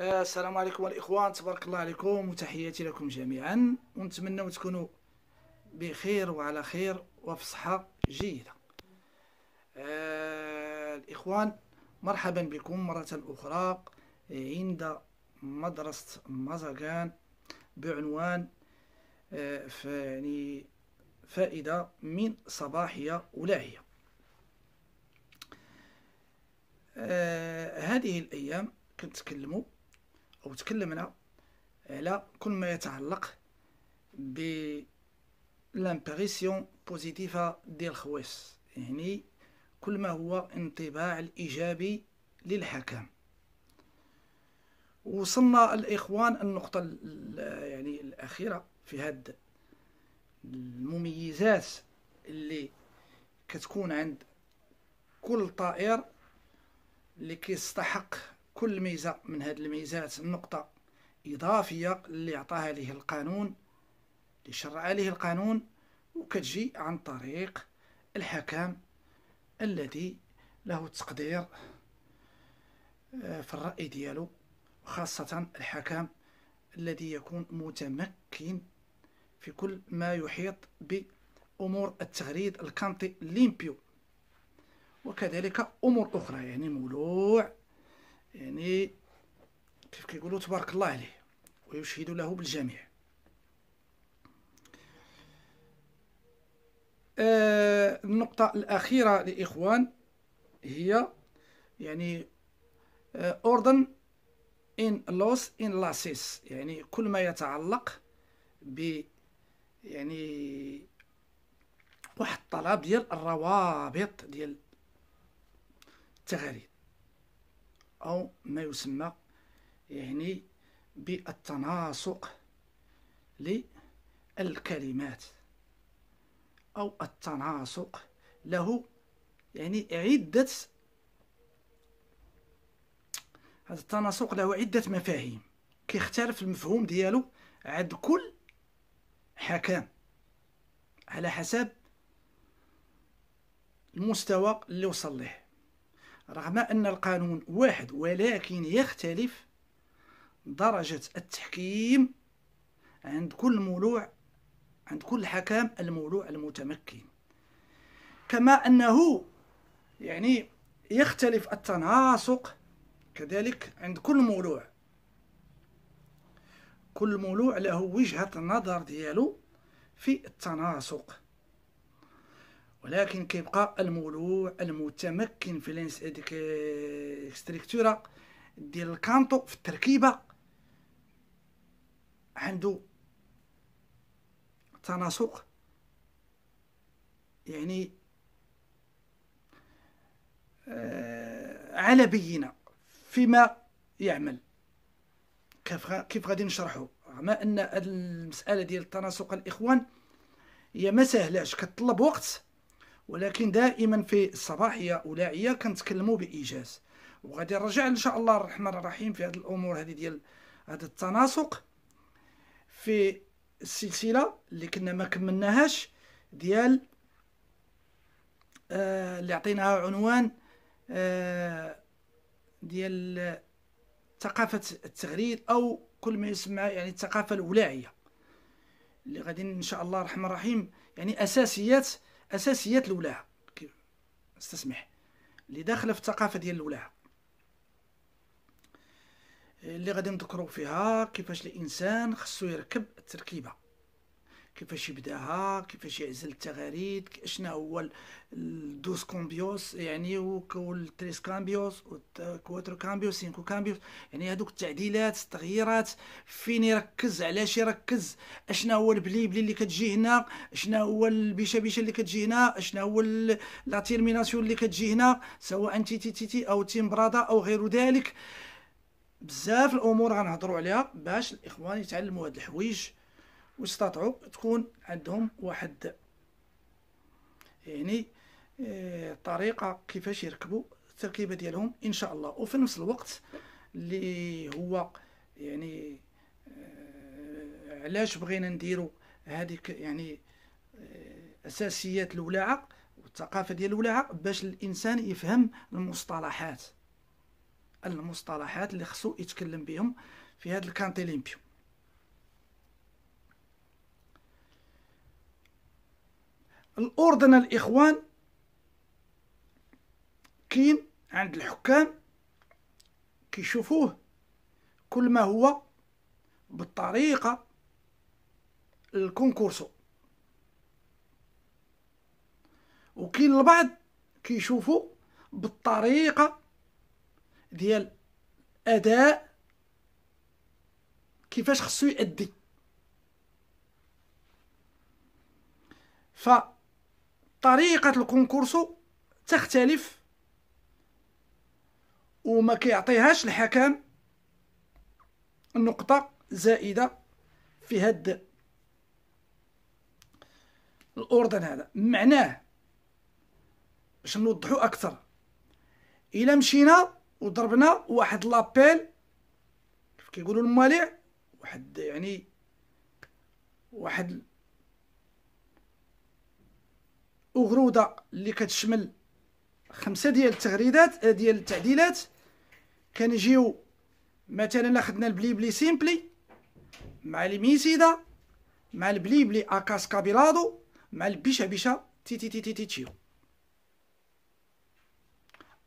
آه، السلام عليكم الاخوان تبارك الله عليكم وتحياتي لكم جميعا ونتمنى تكونوا بخير وعلى خير وفي صحه جيده آه الاخوان مرحبا بكم مره اخرى عند مدرسه مزاغان بعنوان يعني فائده من صباحيه ولاهيه آه هذه الايام كنتكلموا أو تكلمنا على كل ما يتعلق ب لامبريسيون بوزيتيفا ديال الخواص يعني كل ما هو انطباع الإيجابي للحكم وصلنا الإخوان النقطة يعني الأخيرة في هاد المميزات اللي كتكون عند كل طائر اللي كيستحق كل ميزة من هذه الميزات نقطة إضافية اللي عطاها له القانون اللي شرع عليه القانون وكتجي عن طريق الحكام الذي له تقدير آه، في الرأي ديالو خاصة الحكام الذي يكون متمكن في كل ما يحيط بأمور التغريد الكانتي ليمبيو وكذلك أمور أخرى يعني مولوع يعني كيف كيقولوا تبارك الله عليه ويشهد له بالجميع آه النقطة الأخيرة لإخوان هي يعني أوردن إن لوس إن لاسيس يعني كل ما يتعلق ب يعني واحد الطلب ديال الروابط ديال التغاريد أو ما يسمى يعني بالتناسق للكلمات أو التناسق له يعني عدة هذا التناسق له عدة مفاهيم كيختلف المفهوم ديالو عند كل حكام على حسب المستوى اللي وصل ليه رغم أن القانون واحد ولكن يختلف درجة التحكيم عند كل مولوع عند كل حكام المولوع المتمكن كما أنه يعني يختلف التناسق كذلك عند كل مولوع كل مولوع له وجهة النظر ديالو في التناسق ولكن كيبقى المولوع المتمكن في لينس هذيك ستركتورا ديال الكانتو في التركيبه عنده تناسق يعني آه، على بينة فيما يعمل كيف كيف غادي نشرحو مع ان المساله ديال التناسق الاخوان هي ما سهلاش كتطلب وقت ولكن دائما في الصباحيه ولاعيه كنتكلموا بايجاز وغادي نرجع ان شاء الله الرحمن الرحيم في هذه الامور هذه ديال هذا التناسق في السلسله اللي كنا ما كملناهاش ديال آه اللي عطيناها عنوان آه ديال ثقافه التغريد او كل ما يسمى يعني الثقافه الولاعيه اللي غادي ان شاء الله الرحمن الرحيم يعني اساسيات اساسيات الولاعة استسمح اللي داخله في الثقافه ديال الولاعة اللي غادي نذكروا فيها كيفاش الانسان خصو يركب التركيبه كيفاش يبداها كيفاش يعزل التغاريد اشنا هو الدوس كومبيوس يعني والتريس كامبيوس والكواترو كامبيوس سينكو كامبيوس يعني هذوك التعديلات التغييرات فين يركز علاش يركز اشنا هو البلي بلي اللي كتجي هنا اشنا هو البيشه اللي كتجي هنا اشنا هو لا تيرميناسيون اللي كتجي هنا سواء تي تي تي او او تيمبرادا او غير ذلك بزاف الامور غنهضروا عليها باش الاخوان يتعلموا هاد الحوايج واستطاعوا تكون عندهم واحد يعني آه، طريقه كيفاش يركبوا التركيبه ديالهم ان شاء الله وفي نفس الوقت اللي هو يعني آه، علاش بغينا نديروا هذيك يعني آه، اساسيات الولاعه والثقافه ديال الولاعه باش الانسان يفهم المصطلحات المصطلحات اللي خصو يتكلم بهم في هذا الكانتيليمبيو الأردن الإخوان كاين عند الحكام كيشوفوه كل ما هو بالطريقة الكونكورسو وكاين البعض كيشوفو بالطريقة ديال الأداء كيفاش خصو يأدي ف طريقه الكونكورسو تختلف وما كيعطيهاش الحكم نقطه زائده في هاد الاردن هذا معناه باش نوضحو اكثر الا مشينا وضربنا واحد لابيل كيقولوا المالع واحد يعني واحد وغروده اللي كتشمل خمسه ديال التغريدات آه، ديال التعديلات كنجيو مثلا اخذنا البليبلي سيمبلي مع الميسيدا مع البليبلي اكاس كابيلادو مع البيشا بيشا تي تي تي تي, تي تشيو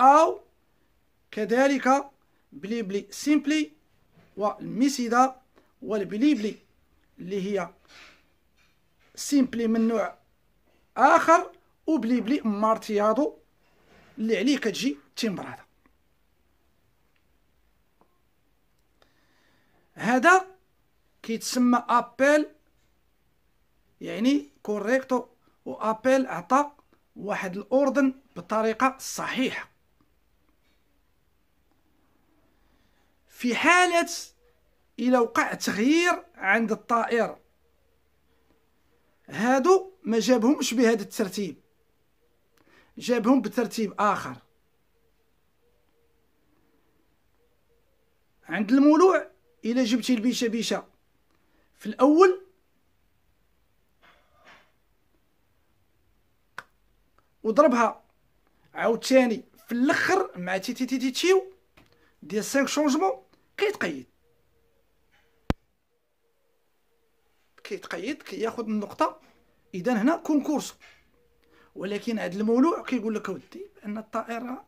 او كذلك بليبلي سيمبلي والميسيدا والبليبلي اللي هي سيمبلي من نوع اخر وبلي بلي مارتياضو اللي عليه كتجي تيمبرادا هذا كيتسمى ابل يعني كوريكتو ابل عطى واحد الاردن بطريقه صحيحه في حاله الى وقع تغيير عند الطائر هادو ما جابهمش بهذا الترتيب جابهم بترتيب آخر عند المولوع إلا جبتي البيشة بيشة في الأول وضربها عاوتاني في الاخر مع تي تي تي تي تيو ديال 5 شونجمون كيتقيد كيتقيد كياخذ النقطه اذا هنا كونكورسو ولكن هذا المولوع كيقول لك اودي بان الطائره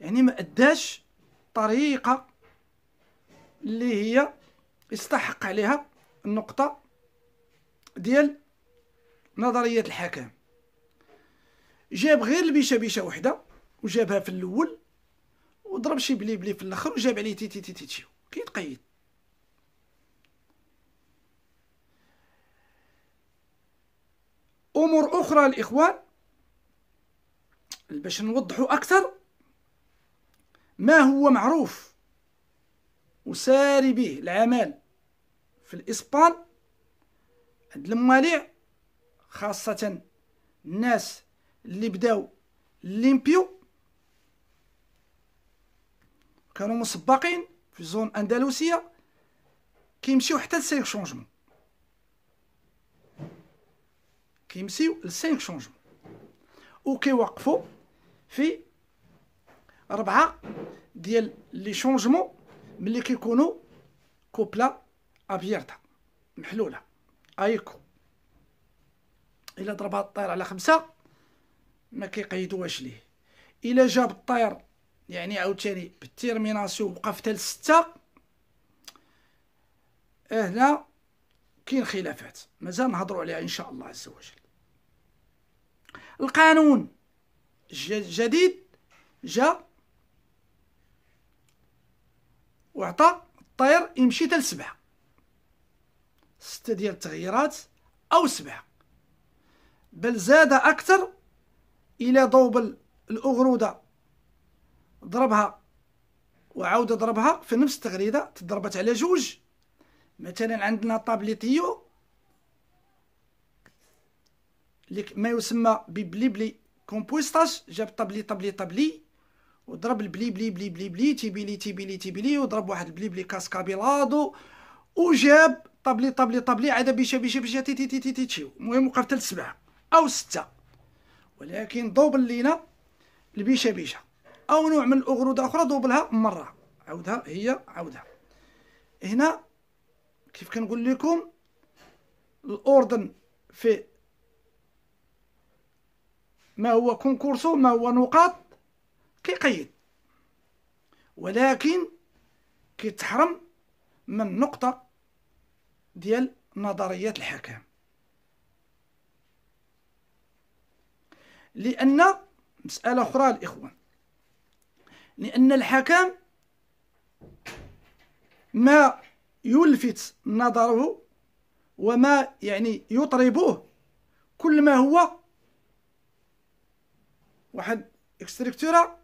يعني ما اداش طريقه اللي هي يستحق عليها النقطه ديال نظريه الحكم جاب غير البيشه بيشه وحده وجابها في الاول وضرب شي بلي بلي في الاخر وجاب عليه تي تي تي تي كيتقيد أمور أخرى الإخوان باش نوضحوا أكثر ما هو معروف وساري به العمل في الإسبان عند المواليع خاصة الناس اللي بداو ليمبيو كانوا مسبقين في زون أندلسية كيمشيو حتى لسيغ شونجمون كيمسيو لسانك شونجمون وكيوقفوا في ربعه ديال لي شونجمون ملي كيكونوا كوبلا ابيرتا محلوله ايكو الا ضربها الطير على خمسة ما كيقيدوهاش ليه الا جاب الطير يعني عاوتاني بالتيرميناسيون وقف حتى لستة هنا كاين خلافات مازال نهضروا عليها ان شاء الله عز وجل القانون الجديد جا وعطى الطير يمشي حتى سبعه ستة ديال التغييرات أو سبعة بل زاد أكثر إلى ضوبل الأغرودة ضربها وعاود ضربها في نفس التغريدة تضربت على جوج مثلا عندنا طابليتيو ما يسمى ببلي بلي كومبوستاج جاب طبلي طبلي طبلي وضرب البلي بلي بلي بلي بلي تيبيلي تيبيلي تيبيلي وضرب واحد البلي بلي كاسكابيلادو وجاب طبلي طبلي طبلي عاد بيشا بيشا بيشا تي تي تي تي تي المهم وقف حتى سبعه أو ستة ولكن دوبل لينا البيشا بيشا أو نوع من الأغرود اخرى دوبلها مرة عاودها هي عاودها هنا كيف كنقول لكم الأردن في ما هو كونكورسو ما هو نقاط كيقيد ولكن كيتحرم من نقطة ديال نظريات الحكام لأن مسألة أخرى الإخوان لأن الحكام ما يلفت نظره وما يعني يطربه كل ما هو واحد اكستركتورا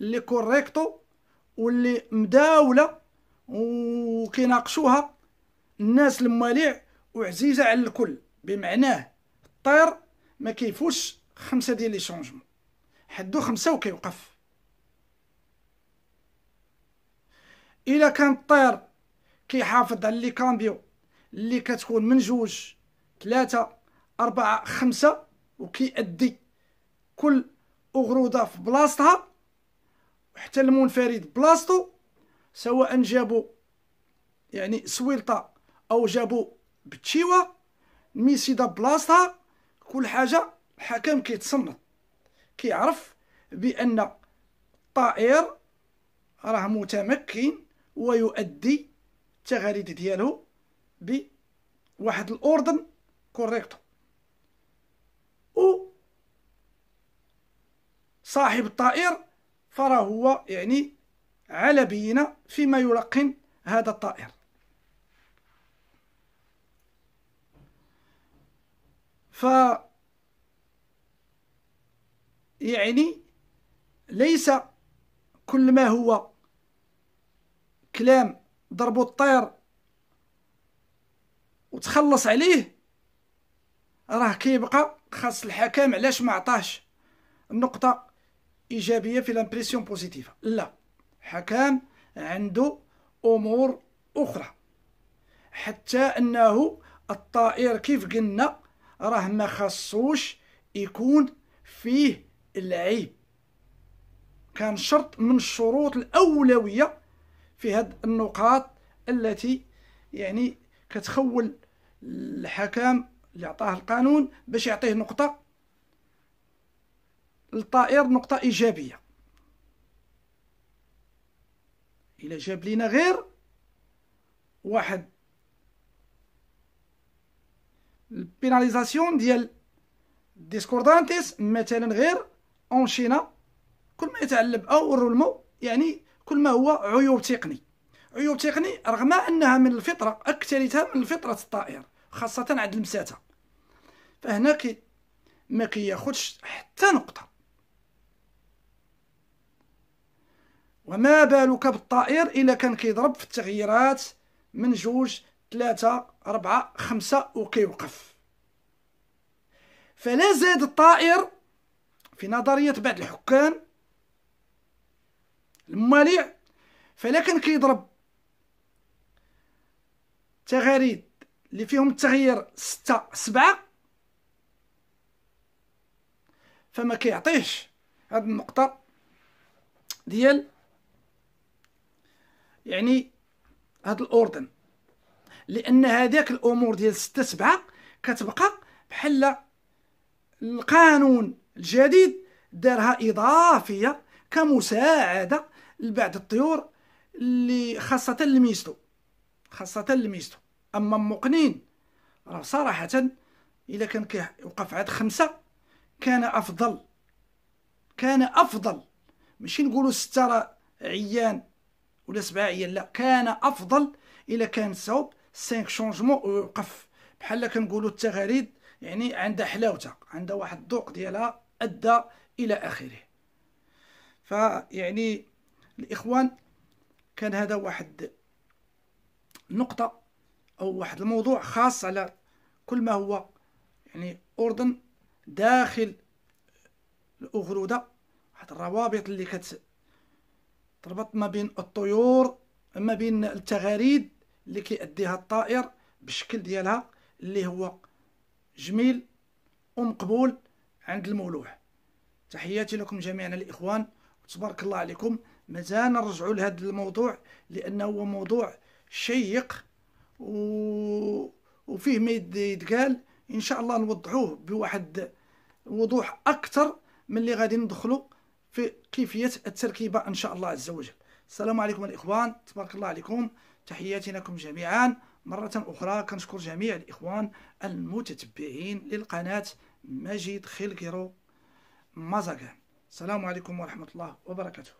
اللي كوريكتو واللي مداوله وكيناقشوها الناس الماليع وعزيزه على الكل بمعناه الطير ما كيفوش خمسه ديال لي شونجمون حدو خمسه وكيوقف الا كان الطير كيحافظ على لي كامبيو اللي كتكون من جوج ثلاثة أربعة خمسة وكيأدي كل أغرودة في بلاصتها حتى المنفرد بلاصتو سواء جابوا يعني سويلطة أو جابوا بتشيوا ميسيده بلاصتها كل حاجة الحكم كيتصنت كيعرف بأن الطائر راه متمكن ويؤدي التغاريد ديالو بواحد الأوردن كوريكتو صاحب الطائر فراه هو يعني على بينة فيما يلقن هذا الطائر ف يعني ليس كل ما هو كلام ضربوا الطير وتخلص عليه راه كيبقى خاص الحكام علاش ما عطاهش النقطة إيجابية في لامبريسيون بوزيتيف لا حكام عنده أمور أخرى حتى أنه الطائر كيف قلنا راه ما خصوش يكون فيه العيب كان شرط من الشروط الأولوية في هاد النقاط التي يعني كتخول الحكام اللي عطاه القانون باش يعطيه نقطة للطائر نقطة إيجابية إلى جاب لنا غير واحد البيناليزاسيون ديال ديسكوردانتيس مثلا غير أونشينا كل ما يتعلب أو الرولمو يعني كل ما هو عيوب تقني عيوب تقني رغم أنها من الفطرة أكثرتها من فطرة الطائر خاصة عند المساتة فهنا كي ما كياخدش حتى نقطة وما بالك بالطائر الا كان كيضرب في التغييرات من جوج ثلاثة أربعة خمسة وكيوقف فلا زاد الطائر في نظرية بعض الحكام المالع فلا كان كيضرب تغاريد اللي فيهم التغيير ستة سبعة فما كيعطيش هاد النقطة ديال يعني هذا الاردن لان هذاك الامور ديال 6 7 كتبقى بحال القانون الجديد دارها اضافيه كمساعده لبعض الطيور اللي خاصه الميستو خاصه الميستو اما مقنين راه صراحه الا كان كيوقف عاد خمسة كان افضل كان افضل ماشي نقولوا ستة راه عيان ولا سبعه لا كان افضل الا كان صوب 5 شونجمون ويوقف بحال كنقولوا التغاريد يعني عندها حلاوتها عندها واحد الذوق ديالها ادى الى اخره فيعني الاخوان كان هذا واحد نقطه او واحد الموضوع خاص على كل ما هو يعني اردن داخل الاغروده واحد الروابط اللي كت تربط ما بين الطيور ما بين التغاريد اللي كيأديها الطائر بالشكل ديالها اللي هو جميل ومقبول عند المولوح تحياتي لكم جميعا الاخوان تبارك الله عليكم مازال نرجعوا لهذا الموضوع لانه هو موضوع شيق و... وفيه ما يتقال ان شاء الله نوضحوه بواحد وضوح اكثر من اللي غادي ندخلوا في كيفية التركيبة إن شاء الله عز وجل السلام عليكم الإخوان تبارك الله عليكم تحياتي لكم جميعا مرة أخرى كنشكر جميع الإخوان المتتبعين للقناة مجيد خلقيرو مازاكان السلام عليكم ورحمة الله وبركاته